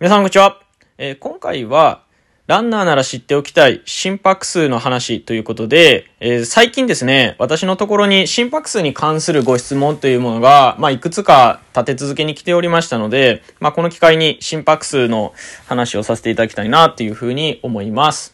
皆さんこんにちは。えー、今回は、ランナーなら知っておきたい心拍数の話ということで、えー、最近ですね、私のところに心拍数に関するご質問というものが、まあ、いくつか立て続けに来ておりましたので、まあ、この機会に心拍数の話をさせていただきたいなというふうに思います。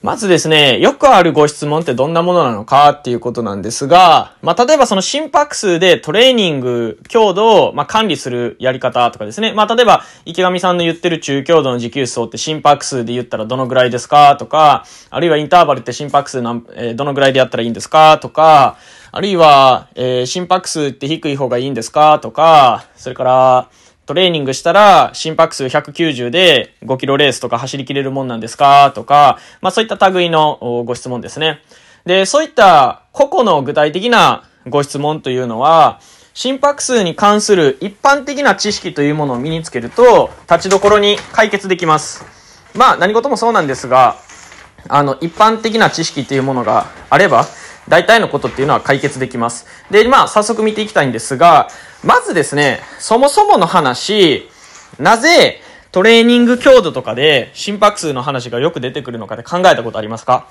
まずですね、よくあるご質問ってどんなものなのかっていうことなんですが、まあ、例えばその心拍数でトレーニング強度を、まあ、管理するやり方とかですね。まあ、例えば、池上さんの言ってる中強度の持久走って心拍数で言ったらどのぐらいですかとか、あるいはインターバルって心拍数なん、えー、どのぐらいでやったらいいんですかとか、あるいは、えー、心拍数って低い方がいいんですかとか、それから、トレーニングしたら心拍数190で5キロレースとか走りきれるもんなんですかとか、まあそういった類のご質問ですね。で、そういった個々の具体的なご質問というのは、心拍数に関する一般的な知識というものを身につけると、立ちどころに解決できます。まあ何事もそうなんですが、あの一般的な知識というものがあれば、大体のことっていうのは解決できます。で、まあ、早速見ていきたいんですが、まずですね、そもそもの話、なぜトレーニング強度とかで心拍数の話がよく出てくるのかって考えたことありますか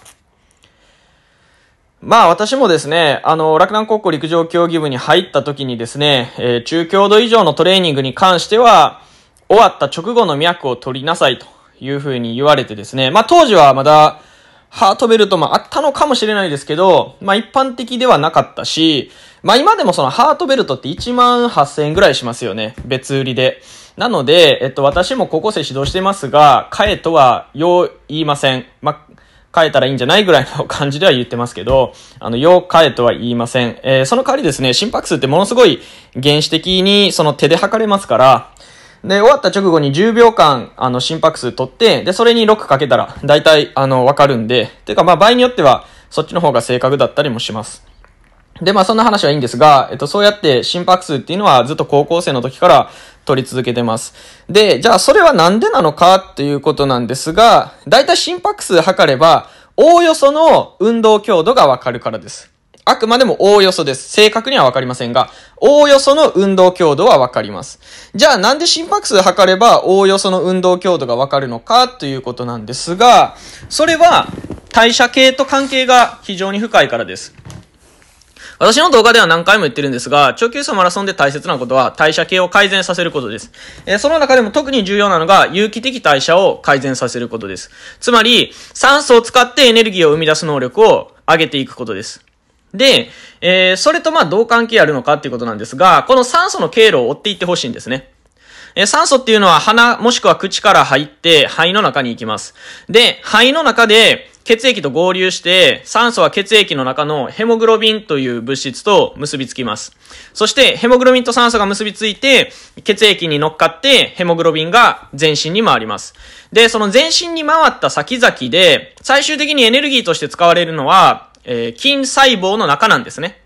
まあ私もですね、あの、洛南高校陸上競技部に入った時にですね、えー、中強度以上のトレーニングに関しては、終わった直後の脈を取りなさいというふうに言われてですね、まあ当時はまだハートベルトもあったのかもしれないですけど、まあ一般的ではなかったし、まあ今でもそのハートベルトって1万8000円ぐらいしますよね。別売りで。なので、えっと私も高校生指導してますが、買えとはよう言いません。まあ、買えたらいいんじゃないぐらいの感じでは言ってますけど、あの、よう買えとは言いません。えー、その代わりですね、心拍数ってものすごい原始的にその手で測れますから、で、終わった直後に10秒間、あの、心拍数取って、で、それに6かけたら、大体、あの、わかるんで、てか、まあ、場合によっては、そっちの方が正確だったりもします。で、まあ、そんな話はいいんですが、えっと、そうやって心拍数っていうのはずっと高校生の時から取り続けてます。で、じゃあ、それはなんでなのかっていうことなんですが、大体心拍数測れば、おおよその運動強度がわかるからです。あくまでもおおよそです。正確にはわかりませんが、おおよその運動強度はわかります。じゃあなんで心拍数測ればおおよその運動強度がわかるのかということなんですが、それは代謝系と関係が非常に深いからです。私の動画では何回も言ってるんですが、長距離走マラソンで大切なことは代謝系を改善させることです。えー、その中でも特に重要なのが有機的代謝を改善させることです。つまり、酸素を使ってエネルギーを生み出す能力を上げていくことです。で、えー、それとまあどう関係あるのかっていうことなんですが、この酸素の経路を追っていってほしいんですね。え酸素っていうのは鼻もしくは口から入って肺の中に行きます。で、肺の中で血液と合流して、酸素は血液の中のヘモグロビンという物質と結びつきます。そして、ヘモグロビンと酸素が結びついて、血液に乗っかって、ヘモグロビンが全身に回ります。で、その全身に回った先々で、最終的にエネルギーとして使われるのは、えー、筋細胞の中なんですね。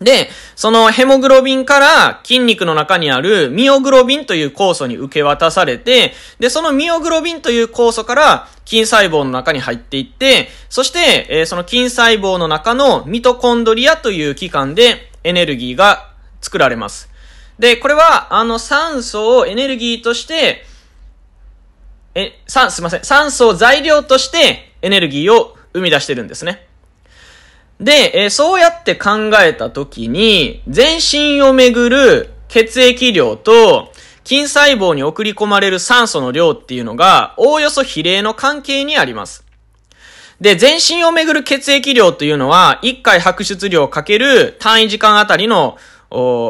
で、そのヘモグロビンから筋肉の中にあるミオグロビンという酵素に受け渡されて、で、そのミオグロビンという酵素から筋細胞の中に入っていって、そして、えー、その筋細胞の中のミトコンドリアという器官でエネルギーが作られます。で、これは、あの、酸素をエネルギーとして、え、酸、すいません。酸素を材料としてエネルギーを生み出してるんですね。で、えー、そうやって考えた時に、全身をめぐる血液量と、筋細胞に送り込まれる酸素の量っていうのが、おおよそ比例の関係にあります。で、全身をめぐる血液量というのは、1回白出量かける単位時間あたりの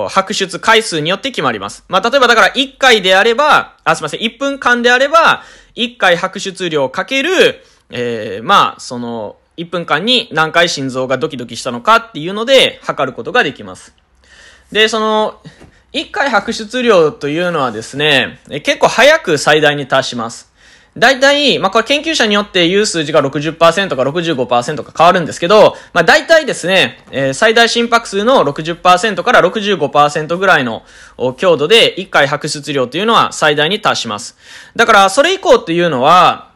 白出回数によって決まります。まあ、例えばだから1回であれば、あ、すいません、1分間であれば、1回白出量かける、えー、まあ、その、1分間に何回心臓がドキドキしたのかっていうので測ることができます。で、その、1回拍出量というのはですね、結構早く最大に達します。大体、まあ、これ研究者によって言う数字が60%か65%か変わるんですけど、まあ、大体ですね、えー、最大心拍数の60%から65%ぐらいの強度で1回拍出量というのは最大に達します。だから、それ以降っていうのは、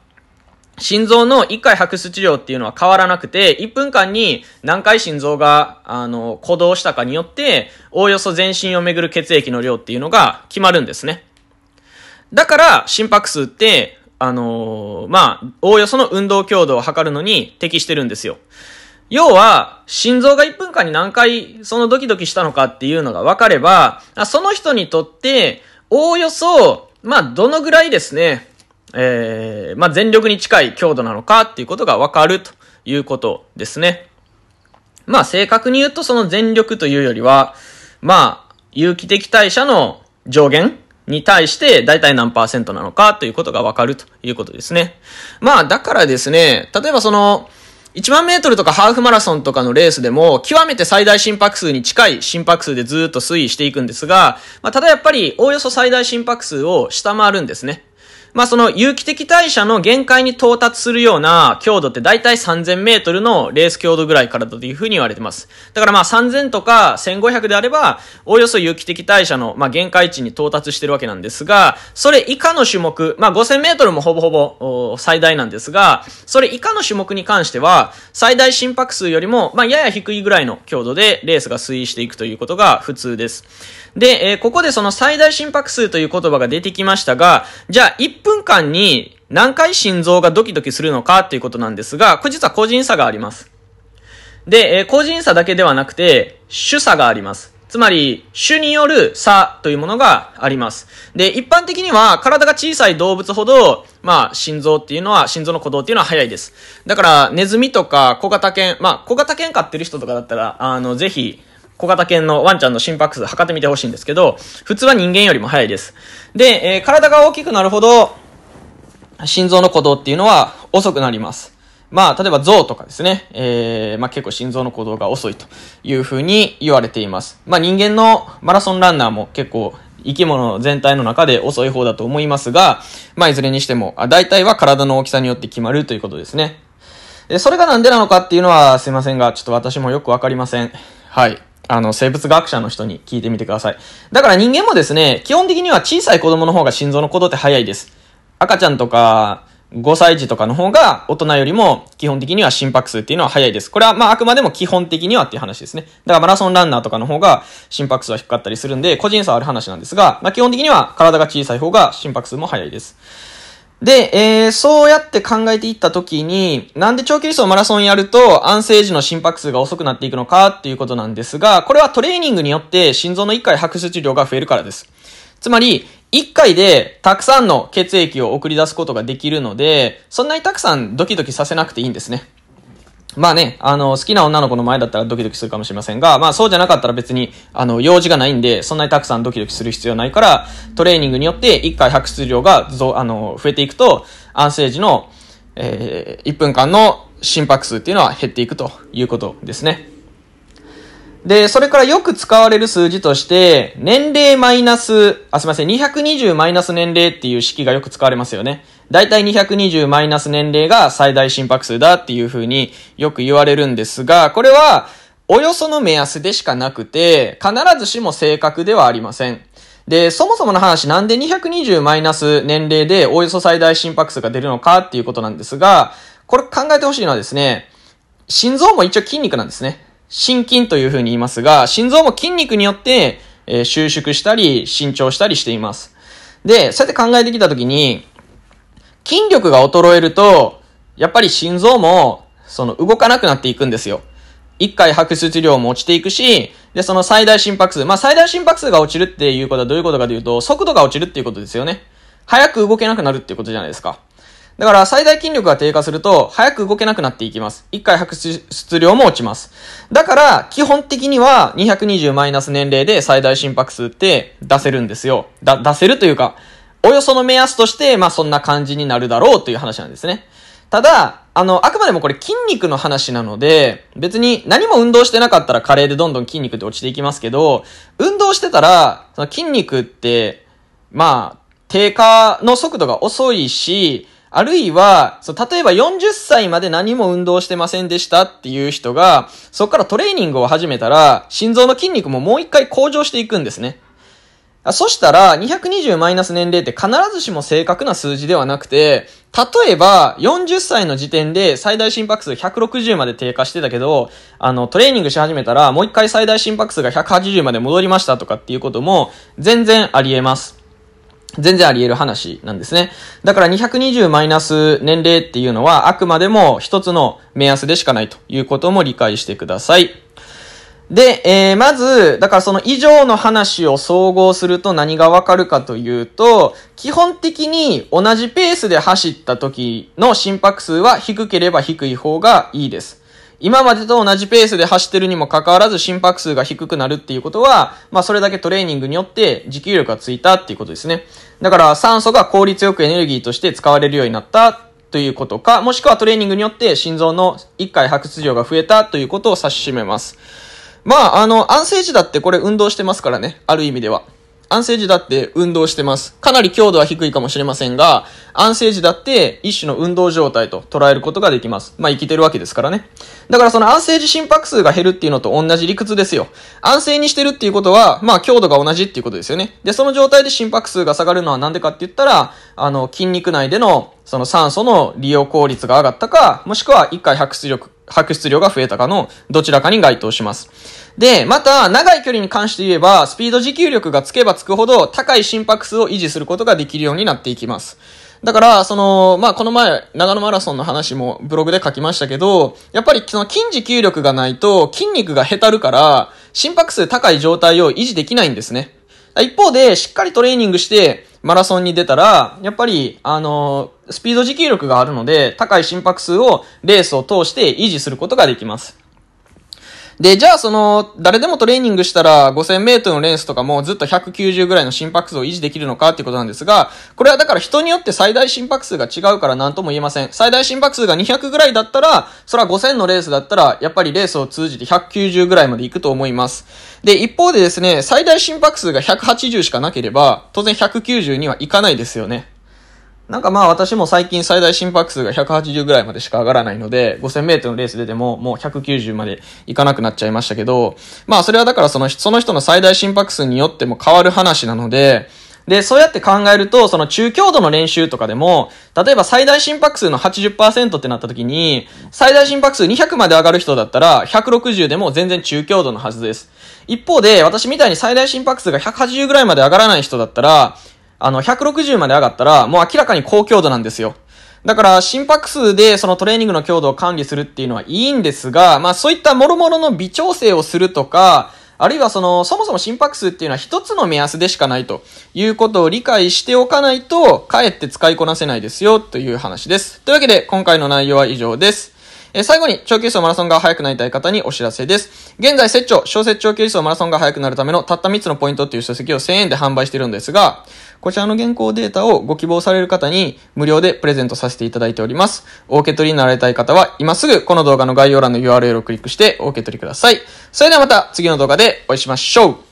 心臓の1回白出治療っていうのは変わらなくて、1分間に何回心臓が、あの、鼓動したかによって、おおよそ全身をめぐる血液の量っていうのが決まるんですね。だから、心拍数って、あのー、まあ、おおよその運動強度を測るのに適してるんですよ。要は、心臓が1分間に何回そのドキドキしたのかっていうのが分かれば、その人にとって、おおよそ、まあ、どのぐらいですね、えー、まあ、全力に近い強度なのかっていうことがわかるということですね。まあ、正確に言うとその全力というよりは、まあ、有機的代謝の上限に対して大体何パーセントなのかということがわかるということですね。まあ、だからですね、例えばその、1万メートルとかハーフマラソンとかのレースでも、極めて最大心拍数に近い心拍数でずっと推移していくんですが、まあ、ただやっぱり、おおよそ最大心拍数を下回るんですね。まあ、その有機的代謝の限界に到達するような強度って大体3000メートルのレース強度ぐらいからだというふうに言われてます。だからまあ3000とか1500であれば、おおよそ有機的代謝の、まあ、限界値に到達してるわけなんですが、それ以下の種目、まあ、5000メートルもほぼほぼ最大なんですが、それ以下の種目に関しては、最大心拍数よりも、まあ、やや低いぐらいの強度でレースが推移していくということが普通です。で、えー、ここでその最大心拍数という言葉が出てきましたが、じゃあ1分間に何回心臓がドキドキするのかっていうことなんですが、これ実は個人差があります。で、えー、個人差だけではなくて、種差があります。つまり、種による差というものがあります。で、一般的には体が小さい動物ほど、まあ、心臓っていうのは、心臓の鼓動っていうのは早いです。だから、ネズミとか小型犬、まあ、小型犬飼ってる人とかだったら、あの、ぜひ、小型犬のワンちゃんの心拍数測ってみてほしいんですけど、普通は人間よりも速いです。で、えー、体が大きくなるほど、心臓の鼓動っていうのは遅くなります。まあ、例えば象とかですね、えー、まあ結構心臓の鼓動が遅いというふうに言われています。まあ人間のマラソンランナーも結構生き物全体の中で遅い方だと思いますが、まあいずれにしても、あ大体は体の大きさによって決まるということですね。で、それがなんでなのかっていうのはすいませんが、ちょっと私もよくわかりません。はい。あの、生物学者の人に聞いてみてください。だから人間もですね、基本的には小さい子供の方が心臓の鼓動って早いです。赤ちゃんとか、5歳児とかの方が大人よりも基本的には心拍数っていうのは早いです。これはまああくまでも基本的にはっていう話ですね。だからマラソンランナーとかの方が心拍数は低かったりするんで、個人差ある話なんですが、まあ基本的には体が小さい方が心拍数も早いです。で、えー、そうやって考えていったときに、なんで長距離走マラソンやると安静時の心拍数が遅くなっていくのかっていうことなんですが、これはトレーニングによって心臓の1回拍出量が増えるからです。つまり、1回でたくさんの血液を送り出すことができるので、そんなにたくさんドキドキさせなくていいんですね。まあね、あの、好きな女の子の前だったらドキドキするかもしれませんが、まあそうじゃなかったら別に、あの、用事がないんで、そんなにたくさんドキドキする必要ないから、トレーニングによって1回白質量が増、あの、増えていくと、安静時の、えー、1分間の心拍数っていうのは減っていくということですね。で、それからよく使われる数字として、年齢マイナス、あ、すいません、220マイナス年齢っていう式がよく使われますよね。大体220マイナス年齢が最大心拍数だっていう風によく言われるんですが、これはおよその目安でしかなくて、必ずしも正確ではありません。で、そもそもの話、なんで220マイナス年齢でおよそ最大心拍数が出るのかっていうことなんですが、これ考えてほしいのはですね、心臓も一応筋肉なんですね。心筋という風に言いますが、心臓も筋肉によって、えー、収縮したり、伸長したりしています。で、そうやって考えてきたときに、筋力が衰えると、やっぱり心臓も、その動かなくなっていくんですよ。一回白質量も落ちていくし、で、その最大心拍数。まあ、最大心拍数が落ちるっていうことはどういうことかというと、速度が落ちるっていうことですよね。早く動けなくなるっていうことじゃないですか。だから最大筋力が低下すると、早く動けなくなっていきます。一回白質量も落ちます。だから、基本的には220マイナス年齢で最大心拍数って出せるんですよ。だ、出せるというか、およその目安として、まあそんな感じになるだろうという話なんですね。ただ、あの、あくまでもこれ筋肉の話なので、別に何も運動してなかったら加齢でどんどん筋肉って落ちていきますけど、運動してたら、その筋肉って、まあ、低下の速度が遅いし、あるいは、その例えば40歳まで何も運動してませんでしたっていう人が、そこからトレーニングを始めたら、心臓の筋肉ももう一回向上していくんですね。そしたら、220マイナス年齢って必ずしも正確な数字ではなくて、例えば、40歳の時点で最大心拍数160まで低下してたけど、あの、トレーニングし始めたら、もう一回最大心拍数が180まで戻りましたとかっていうことも、全然あり得ます。全然あり得る話なんですね。だから220マイナス年齢っていうのは、あくまでも一つの目安でしかないということも理解してください。で、えー、まず、だからその以上の話を総合すると何がわかるかというと、基本的に同じペースで走った時の心拍数は低ければ低い方がいいです。今までと同じペースで走ってるにもかかわらず心拍数が低くなるっていうことは、まあそれだけトレーニングによって持久力がついたっていうことですね。だから酸素が効率よくエネルギーとして使われるようになったということか、もしくはトレーニングによって心臓の1回発出量が増えたということを指し示します。まあ、あの、安静時だってこれ運動してますからね。ある意味では。安静時だって運動してます。かなり強度は低いかもしれませんが、安静時だって一種の運動状態と捉えることができます。まあ生きてるわけですからね。だからその安静時心拍数が減るっていうのと同じ理屈ですよ。安静にしてるっていうことは、まあ強度が同じっていうことですよね。で、その状態で心拍数が下がるのはなんでかって言ったら、あの、筋肉内でのその酸素の利用効率が上がったか、もしくは一回拍出力白質量が増えたかのどちらかに該当します。で、また、長い距離に関して言えば、スピード持久力がつけばつくほど、高い心拍数を維持することができるようになっていきます。だから、その、まあ、この前、長野マラソンの話もブログで書きましたけど、やっぱりその筋持久力がないと筋肉がへたるから、心拍数高い状態を維持できないんですね。一方で、しっかりトレーニングして、マラソンに出たら、やっぱり、あのー、スピード持久力があるので、高い心拍数をレースを通して維持することができます。で、じゃあその、誰でもトレーニングしたら5000メートルのレースとかもずっと190ぐらいの心拍数を維持できるのかっていうことなんですが、これはだから人によって最大心拍数が違うから何とも言えません。最大心拍数が200ぐらいだったら、それは5000のレースだったら、やっぱりレースを通じて190ぐらいまで行くと思います。で、一方でですね、最大心拍数が180しかなければ、当然190には行かないですよね。なんかまあ私も最近最大心拍数が180ぐらいまでしか上がらないので、5000メートルのレース出てももう190までいかなくなっちゃいましたけど、まあそれはだからそのその人の最大心拍数によっても変わる話なので、で、そうやって考えると、その中強度の練習とかでも、例えば最大心拍数の80%ってなった時に、最大心拍数200まで上がる人だったら、160でも全然中強度のはずです。一方で、私みたいに最大心拍数が180ぐらいまで上がらない人だったら、あの、160まで上がったら、もう明らかに高強度なんですよ。だから、心拍数でそのトレーニングの強度を管理するっていうのはいいんですが、まあそういった諸々の微調整をするとか、あるいはその、そもそも心拍数っていうのは一つの目安でしかないということを理解しておかないと、かえって使いこなせないですよという話です。というわけで、今回の内容は以上です。え最後に、長距離走マラソンが速くなりたい方にお知らせです。現在、設長、小説長距離走マラソンが速くなるためのたった3つのポイントっていう書籍を1000円で販売してるんですが、こちらの現行データをご希望される方に無料でプレゼントさせていただいております。お受け取りになられたい方は、今すぐこの動画の概要欄の URL をクリックしてお受け取りください。それではまた次の動画でお会いしましょう。